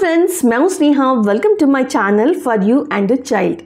friends मैं Sneha welcome to my channel for you and a child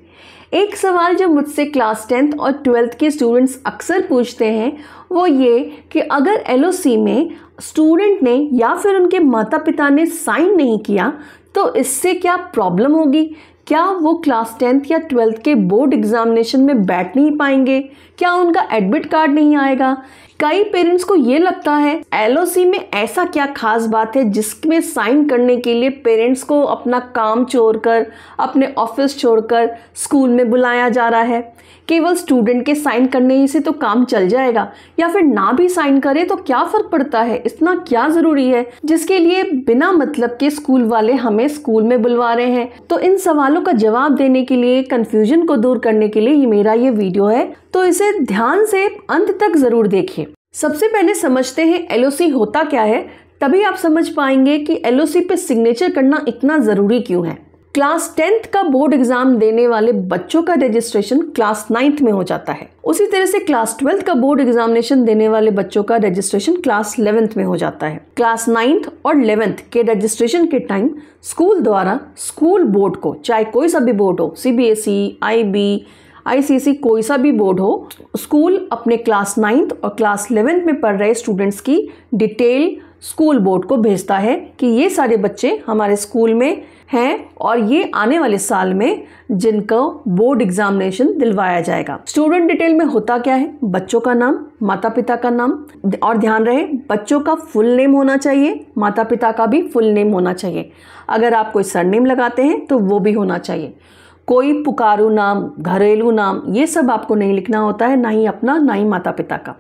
एक सवाल जो मुझसे क्लास टेंथ और ट्वेल्थ के स्टूडेंट्स अक्सर पूछते हैं वो ये कि अगर एल में स्टूडेंट ने या फिर उनके माता पिता ने साइन नहीं किया तो इससे क्या प्रॉब्लम होगी क्या वो क्लास टेंथ या ट्वेल्थ के बोर्ड एग्जामिनेशन में बैठ नहीं पाएंगे क्या उनका एडमिट कार्ड नहीं आएगा कई पेरेंट्स को ये लगता है एलओसी में ऐसा क्या खास बात है जिसमें साइन करने के लिए पेरेंट्स को अपना काम छोड़कर अपने ऑफिस छोड़कर स्कूल में बुलाया जा रहा है केवल स्टूडेंट के साइन करने से तो काम चल जाएगा या फिर ना भी साइन करे तो क्या फ़र्क पड़ता है इतना क्या ज़रूरी है जिसके लिए बिना मतलब के स्कूल वाले हमें स्कूल में बुलवा रहे हैं तो इन सवालों का जवाब देने के लिए कन्फ्यूजन को दूर करने के लिए मेरा ये वीडियो है तो इसे ध्यान से अंत तक ज़रूर देखिए सबसे पहले समझते हैं एलओसी होता क्या है तभी आप समझ पाएंगे कि एलओसी पे सिग्नेचर करना इतना ज़रूरी क्यों है क्लास टेंथ का बोर्ड एग्जाम देने वाले बच्चों का रजिस्ट्रेशन क्लास नाइन्थ में हो जाता है उसी तरह से क्लास ट्वेल्थ का बोर्ड एग्जामिनेशन देने वाले बच्चों का रजिस्ट्रेशन क्लास इलेवेंथ में हो जाता है क्लास नाइन्थ और इलेवेंथ के रजिस्ट्रेशन के टाइम स्कूल द्वारा स्कूल बोर्ड को चाहे कोई सा भी बोर्ड हो C B S I B ICSE कोई सा भी बोर्ड हो स्कूल अपने क्लास नाइन्थ और क्लास इलेवेंथ में पढ़ रहे स्टूडेंट्स की डिटेल स्कूल बोर्ड को भेजता है कि ये सारे बच्चे हमारे स्कूल में हैं और ये आने वाले साल में जिनका बोर्ड एग्जामिनेशन दिलवाया जाएगा स्टूडेंट डिटेल में होता क्या है बच्चों का नाम माता पिता का नाम और ध्यान रहे बच्चों का फुल नेम होना चाहिए माता पिता का भी फुल नेम होना चाहिए अगर आप कोई सरनेम लगाते हैं तो वो भी होना चाहिए कोई पुकारू नाम घरेलू नाम ये सब आपको नहीं लिखना होता है ना ही अपना ना ही माता पिता का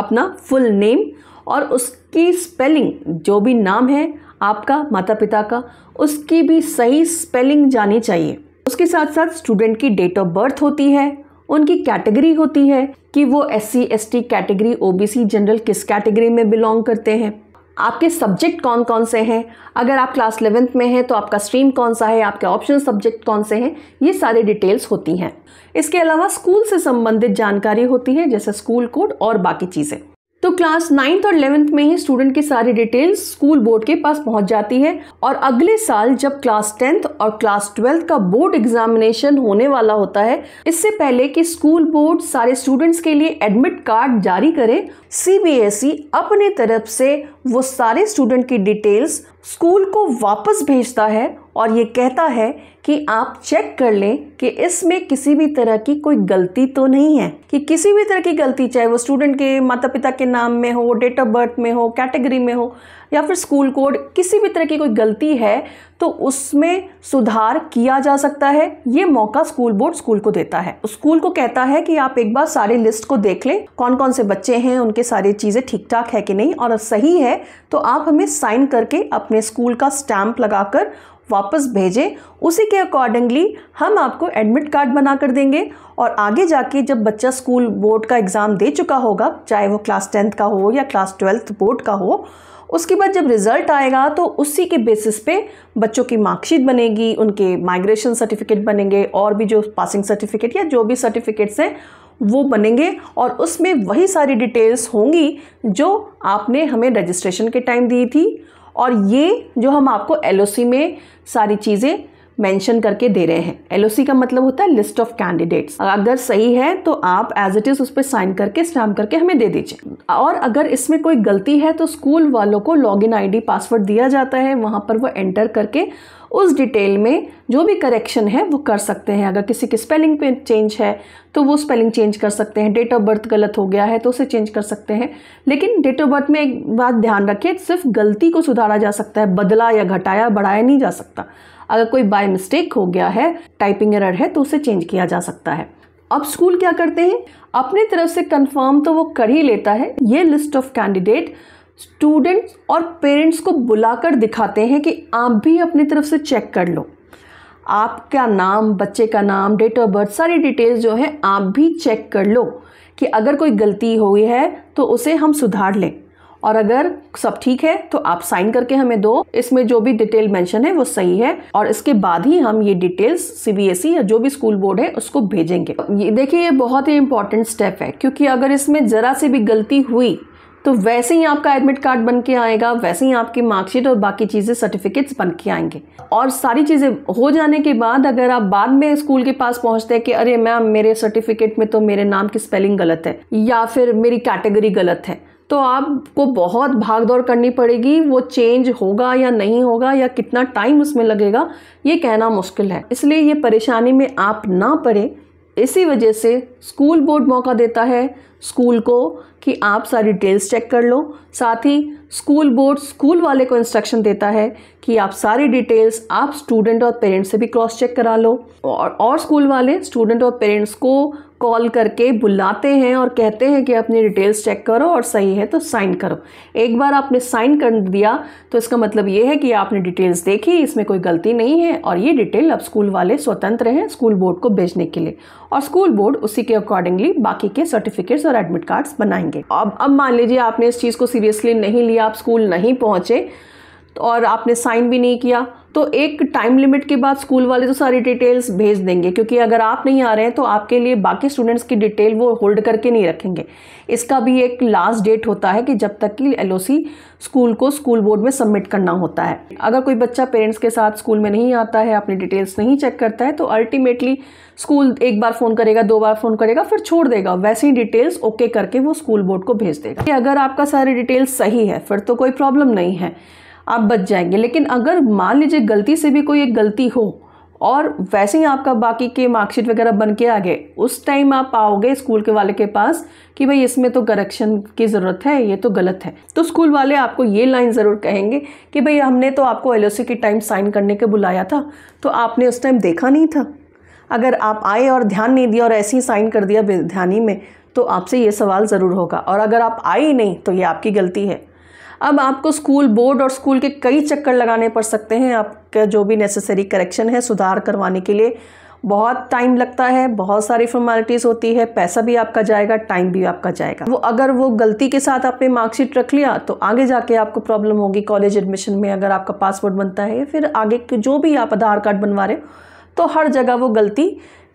अपना फुल नेम और उसकी स्पेलिंग जो भी नाम है आपका माता पिता का उसकी भी सही स्पेलिंग जानी चाहिए उसके साथ साथ स्टूडेंट की डेट ऑफ बर्थ होती है उनकी कैटेगरी होती है कि वो S C S T category O B C general किस कैटेगरी में बिलोंग करते हैं आपके सब्जेक्ट कौन कौन से हैं अगर आप क्लास इलेवेंथ में हैं तो आपका स्ट्रीम कौन सा है आपके ऑप्शन सब्जेक्ट कौन से हैं ये सारी डिटेल्स होती हैं इसके अलावा स्कूल से संबंधित जानकारी होती है जैसे स्कूल कोड और बाकी चीज़ें तो क्लास नाइन्थ और इलेवेंथ में ही स्टूडेंट की सारी डिटेल्स स्कूल बोर्ड के पास पहुंच जाती है और अगले साल जब क्लास टेंथ और क्लास ट्वेल्थ का बोर्ड एग्जामिनेशन होने वाला होता है इससे पहले कि स्कूल बोर्ड सारे स्टूडेंट्स के लिए एडमिट कार्ड जारी करे सीबीएसई e अपने तरफ से वो सारे स्टूडेंट की डिटेल्स स्कूल को वापस भेजता है और ये कहता है कि आप चेक कर लें कि इसमें किसी भी तरह की कोई गलती तो नहीं है कि किसी भी तरह की गलती चाहे वो स्टूडेंट के माता पिता के नाम में हो डेट ऑफ बर्थ में हो कैटेगरी में हो या फिर स्कूल कोड किसी भी तरह की कोई गलती है तो उसमें सुधार किया जा सकता है ये मौका स्कूल बोर्ड स्कूल को देता है स्कूल को कहता है कि आप एक बार सारे लिस्ट को देख लें कौन कौन से बच्चे हैं उनके सारी चीज़ें ठीक ठाक है कि नहीं और सही है तो आप हमें साइन करके अपने स्कूल का स्टैंप लगाकर वापस भेजें उसी के अकॉर्डिंगली हम आपको एडमिट कार्ड बना कर देंगे और आगे जाके जब बच्चा स्कूल बोर्ड का एग्ज़ाम दे चुका होगा चाहे वो क्लास टेंथ का हो या क्लास ट्वेल्थ बोर्ड का हो उसके बाद जब रिज़ल्ट आएगा तो उसी के बेसिस पे बच्चों की मार्कशीट बनेगी उनके माइग्रेशन सर्टिफिकेट बनेंगे और भी जो पासिंग सर्टिफिकेट या जो भी सर्टिफिकेट्स हैं वो बनेंगे और उसमें वही सारी डिटेल्स होंगी जो आपने हमें रजिस्ट्रेशन के टाइम दी थी और ये जो हम आपको एल में सारी चीज़ें मेंशन करके दे रहे हैं एल का मतलब होता है लिस्ट ऑफ कैंडिडेट्स अगर सही है तो आप एज इट इज़ उस पर साइन करके स्टैम्प करके हमें दे दीजिए और अगर इसमें कोई गलती है तो स्कूल वालों को लॉगिन आईडी पासवर्ड दिया जाता है वहाँ पर वो एंटर करके उस डिटेल में जो भी करेक्शन है वो कर सकते हैं अगर किसी की स्पेलिंग पे चेंज है तो वो स्पेलिंग चेंज कर सकते हैं डेट ऑफ बर्थ गलत हो गया है तो उसे चेंज कर सकते हैं लेकिन डेट ऑफ बर्थ में एक बात ध्यान रखिए सिर्फ गलती को सुधारा जा सकता है बदला या घटाया बढ़ाया नहीं जा सकता अगर कोई बाय मिस्टेक हो गया है टाइपिंग एरर है तो उसे चेंज किया जा सकता है अब स्कूल क्या करते हैं अपनी तरफ से कंफर्म तो वो कर ही लेता है ये लिस्ट ऑफ कैंडिडेट स्टूडेंट्स और पेरेंट्स को बुलाकर दिखाते हैं कि आप भी अपनी तरफ से चेक कर लो आपका नाम बच्चे का नाम डेट ऑफ बर्थ सारी डिटेल्स जो हैं आप भी चेक कर लो कि अगर कोई गलती हुई है तो उसे हम सुधार लें और अगर सब ठीक है तो आप साइन करके हमें दो इसमें जो भी डिटेल मेंशन है वो सही है और इसके बाद ही हम ये डिटेल्स सीबीएसई या जो भी स्कूल बोर्ड है उसको भेजेंगे ये देखिए ये बहुत ही इंपॉर्टेंट स्टेप है क्योंकि अगर इसमें ज़रा सी भी गलती हुई तो वैसे ही आपका एडमिट कार्ड बन के आएगा वैसे ही आपकी मार्कशीट और बाकी चीज़ें सर्टिफिकेट्स बन के आएंगे और सारी चीज़ें हो जाने के बाद अगर आप बाद में स्कूल के पास पहुंचते हैं कि अरे मैम मेरे सर्टिफिकेट में तो मेरे नाम की स्पेलिंग गलत है या फिर मेरी कैटेगरी गलत है तो आपको बहुत भाग दौड़ करनी पड़ेगी वो चेंज होगा या नहीं होगा या कितना टाइम उसमें लगेगा ये कहना मुश्किल है इसलिए ये परेशानी में आप ना पड़े इसी वजह से स्कूल बोर्ड मौका देता है स्कूल को कि आप सारी डिटेल्स चेक कर लो साथ ही स्कूल बोर्ड स्कूल वाले को इंस्ट्रक्शन देता है कि आप सारी डिटेल्स आप स्टूडेंट और पेरेंट्स से भी क्रॉस चेक करा लो और और स्कूल वाले स्टूडेंट और पेरेंट्स को कॉल करके बुलाते हैं और कहते हैं कि अपनी डिटेल्स चेक करो और सही है तो साइन करो एक बार आपने साइन कर दिया तो इसका मतलब ये है कि आपने डिटेल्स देखी इसमें कोई गलती नहीं है और ये डिटेल अब स्कूल वाले स्वतंत्र हैं स्कूल बोर्ड को भेजने के लिए और स्कूल बोर्ड उसी के अकॉर्डिंगली बाकी के सर्टिफिकेट्स और एडमिट कार्ड्स बनाएंगे अब अब मान लीजिए आपने इस चीज़ को सीरियसली नहीं लिया आप स्कूल नहीं पहुँचे और आपने साइन भी नहीं किया तो एक टाइम लिमिट के बाद स्कूल वाले तो सारी डिटेल्स भेज देंगे क्योंकि अगर आप नहीं आ रहे हैं तो आपके लिए बाकी स्टूडेंट्स की डिटेल वो होल्ड करके नहीं रखेंगे इसका भी एक लास्ट डेट होता है कि जब तक कि एल स्कूल को स्कूल बोर्ड में सबमिट करना होता है अगर कोई बच्चा पेरेंट्स के साथ स्कूल में नहीं आता है अपनी डिटेल्स नहीं चेक करता है तो अल्टीमेटली स्कूल एक बार फ़ोन करेगा दो बार फ़ोन करेगा फिर छोड़ देगा वैसे ही डिटेल्स ओके करके वो स्कूल बोर्ड को भेज देगा अगर आपका सारी डिटेल्स सही है फिर तो कोई प्रॉब्लम नहीं है आप बच जाएंगे लेकिन अगर मान लीजिए गलती से भी कोई एक गलती हो और वैसे ही आपका बाकी के मार्कशीट वगैरह बन के आ गए उस टाइम आप आओगे स्कूल के वाले के पास कि भाई इसमें तो करेक्शन की ज़रूरत है ये तो गलत है तो स्कूल वाले आपको ये लाइन ज़रूर कहेंगे कि भाई हमने तो आपको एल के टाइम साइन करने के बुलाया था तो आपने उस टाइम देखा नहीं था अगर आप आए और ध्यान नहीं दिया और ऐसे ही साइन कर दिया ही में तो आपसे ये सवाल ज़रूर होगा और अगर आप आए ही नहीं तो ये आपकी गलती है अब आपको स्कूल बोर्ड और स्कूल के कई चक्कर लगाने पड़ सकते हैं आपका जो भी नेसेसरी करेक्शन है सुधार करवाने के लिए बहुत टाइम लगता है बहुत सारी फॉर्मेलिटीज़ होती है पैसा भी आपका जाएगा टाइम भी आपका जाएगा वो अगर वो गलती के साथ आपने मार्कशीट रख लिया तो आगे जाके आपको प्रॉब्लम होगी कॉलेज एडमिशन में अगर आपका पासपोर्ट बनता है फिर आगे जो भी आप आधार कार्ड बनवा रहे हो तो हर जगह वो गलती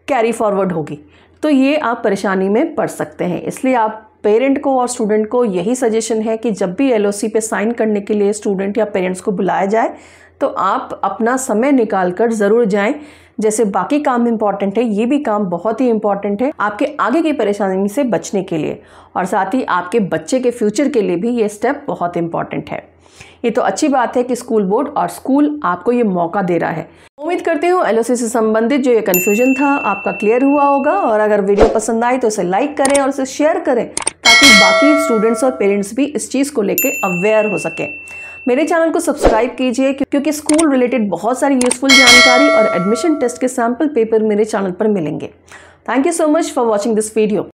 कैरी फॉरवर्ड होगी तो ये आप परेशानी में पड़ सकते हैं इसलिए आप पेरेंट को और स्टूडेंट को यही सजेशन है कि जब भी एल पे साइन करने के लिए स्टूडेंट या पेरेंट्स को बुलाया जाए तो आप अपना समय निकाल कर ज़रूर जाएं जैसे बाकी काम इम्पॉर्टेंट है ये भी काम बहुत ही इम्पॉर्टेंट है आपके आगे की परेशानी से बचने के लिए और साथ ही आपके बच्चे के फ्यूचर के लिए भी ये स्टेप बहुत इम्पॉर्टेंट है ये तो अच्छी बात है कि स्कूल बोर्ड और स्कूल आपको ये मौका दे रहा है उम्मीद करती हूँ एल से संबंधित जो ये कन्फ्यूजन था आपका क्लियर हुआ होगा और अगर वीडियो पसंद आए तो इसे लाइक करें और इसे शेयर करें ताकि बाकी स्टूडेंट्स और पेरेंट्स भी इस चीज़ को लेकर अवेयर हो सके मेरे चैनल को सब्सक्राइब कीजिए क्योंकि स्कूल रिलेटेड बहुत सारी यूजफुल जानकारी और एडमिशन टेस्ट के सैम्पल पेपर मेरे चैनल पर मिलेंगे thank you so much for watching this video